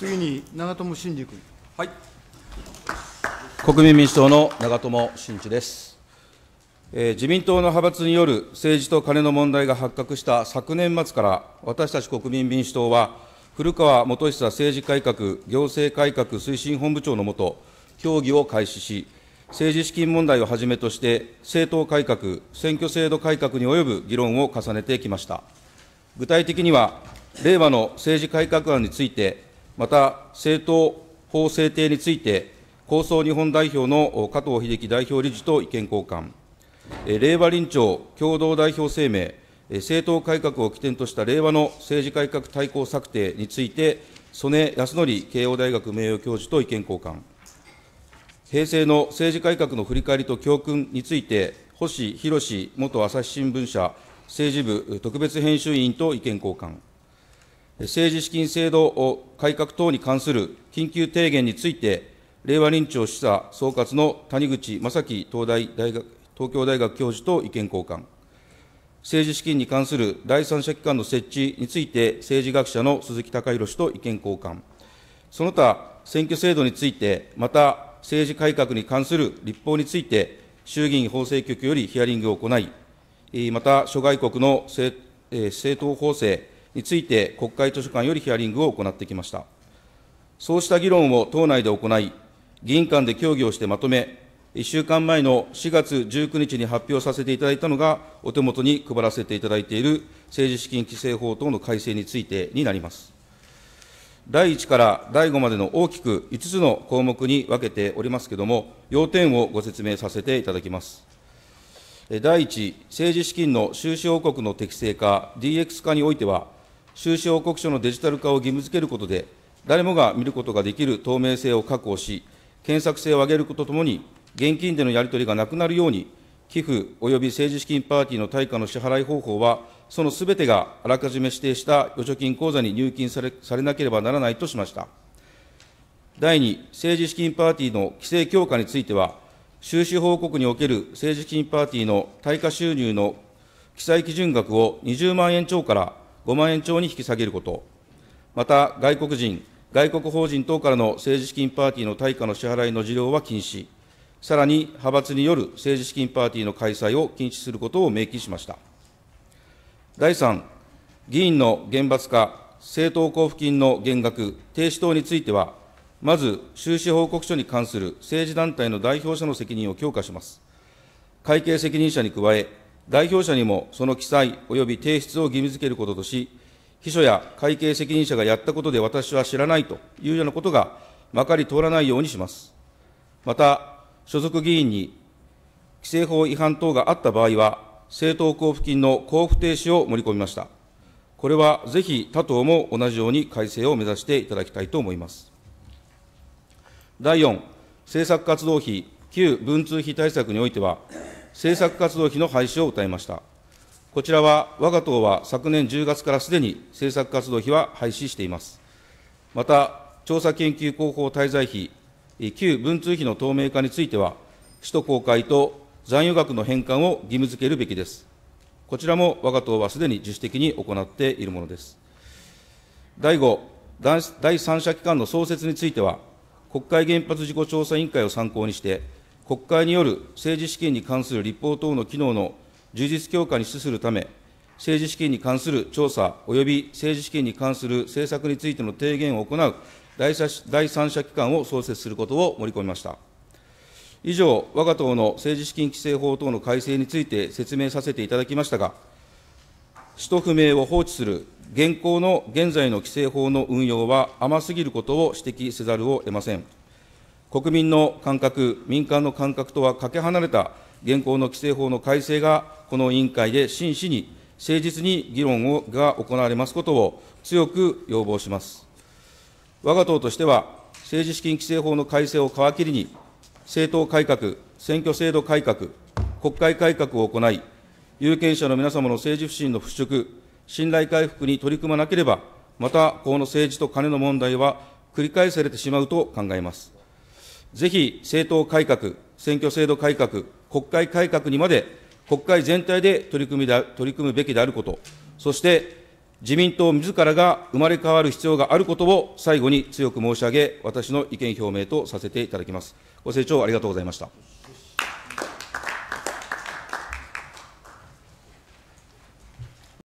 次に長友真司君。はい。国民民主党の長友真司です。えー、自民党の派閥による政治とカネの問題が発覚した昨年末から、私たち国民民主党は、古川元久政治改革行政改革推進本部長のもと、協議を開始し、政治資金問題をはじめとして、政党改革、選挙制度改革に及ぶ議論を重ねてきました。具体的には、令和の政治改革案について、また政党法制定について、構想日本代表の加藤秀樹代表理事と意見交換、令和臨調共同代表声明、政党改革を起点とした令和の政治改革対抗策定について、曽根康則慶応大学名誉教授と意見交換、平成の政治改革の振り返りと教訓について、星博元朝日新聞社政治部特別編集員と意見交換。政治資金制度改革等に関する緊急提言について、令和臨調示唆総括の谷口正樹東大大学東京大学教授と意見交換、政治資金に関する第三者機関の設置について、政治学者の鈴木貴弘氏と意見交換、その他、選挙制度について、また政治改革に関する立法について、衆議院法制局よりヒアリングを行い、また諸外国の政党法制、について国会図書館よりヒアリングを行ってきました。そうした議論を党内で行い、議員間で協議をしてまとめ、1週間前の4月19日に発表させていただいたのが、お手元に配らせていただいている政治資金規正法等の改正についてになります。第1から第5までの大きく5つの項目に分けておりますけれども、要点をご説明させていただきます。第1、政治資金の収支報告の適正化、DX 化においては、収支報告書のデジタル化を義務付けることで、誰もが見ることができる透明性を確保し、検索性を上げることともに、現金でのやり取りがなくなるように、寄付および政治資金パーティーの対価の支払い方法は、そのすべてがあらかじめ指定した預貯金口座に入金されされなければならないとしました。第2、政治資金パーティーの規制強化については、収支報告における政治資金パーティーの対価収入の記載基準額を20万円超から5万円超に引き下げること、また外国人、外国法人等からの政治資金パーティーの対価の支払いの事業は禁止、さらに派閥による政治資金パーティーの開催を禁止することを明記しました。第3、議員の厳罰化、政党交付金の減額、停止等については、まず収支報告書に関する政治団体の代表者の責任を強化します。会計責任者に加え、代表者にもその記載及び提出を義務付けることとし、秘書や会計責任者がやったことで私は知らないというようなことがまかり通らないようにします。また、所属議員に規制法違反等があった場合は、政党交付金の交付停止を盛り込みました。これはぜひ他党も同じように改正を目指していただきたいと思います。第4、政策活動費、旧文通費対策においては、政策活動費の廃止を訴いました。こちらは、我が党は昨年10月からすでに政策活動費は廃止しています。また、調査研究広報滞在費、旧文通費の透明化については、使途公開と残余額の返還を義務付けるべきです。こちらも我が党はすでに自主的に行っているものです。第5、第三者機関の創設については、国会原発事故調査委員会を参考にして、国会による政治資金に関する立法等の機能の充実強化に資するため、政治資金に関する調査および政治資金に関する政策についての提言を行う第三者機関を創設することを盛り込みました。以上、我が党の政治資金規正法等の改正について説明させていただきましたが、使途不明を放置する現行の現在の規正法の運用は甘すぎることを指摘せざるを得ません。国民の感覚、民間の感覚とはかけ離れた現行の規制法の改正が、この委員会で真摯に、誠実に議論をが行われますことを強く要望します。我が党としては、政治資金規正法の改正を皮切りに、政党改革、選挙制度改革、国会改革を行い、有権者の皆様の政治不信の払拭、信頼回復に取り組まなければ、また、この政治と金の問題は繰り返されてしまうと考えます。ぜひ政党改革、選挙制度改革、国会改革にまで国会全体で取り組みだ取り組むべきであること、そして自民党自らが生まれ変わる必要があることを最後に強く申し上げ、私の意見表明とさせていただきます。ご清聴ありがとうございました。